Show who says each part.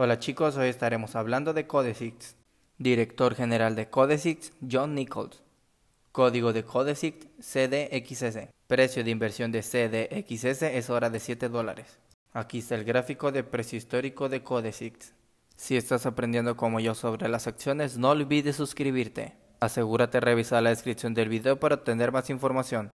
Speaker 1: Hola chicos, hoy estaremos hablando de Codesix. Director General de Codesix, John Nichols. Código de Codesix, CDXS. Precio de inversión de CDXS es hora de 7 dólares. Aquí está el gráfico de precio histórico de Codesix. Si estás aprendiendo como yo sobre las acciones, no olvides suscribirte. Asegúrate de revisar la descripción del video para obtener más información.